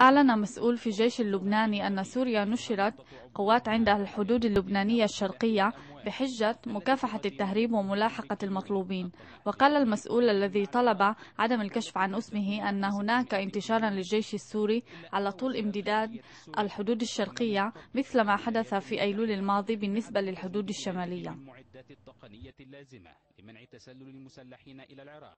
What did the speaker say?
أعلن مسؤول في الجيش اللبناني أن سوريا نشرت قوات عند الحدود اللبنانية الشرقية بحجة مكافحة التهريب وملاحقة المطلوبين وقال المسؤول الذي طلب عدم الكشف عن اسمه أن هناك انتشارا للجيش السوري على طول امتداد الحدود الشرقية مثل ما حدث في أيلول الماضي بالنسبة للحدود الشمالية المعدات التقنية اللازمة لمنع تسلل المسلحين إلى العراق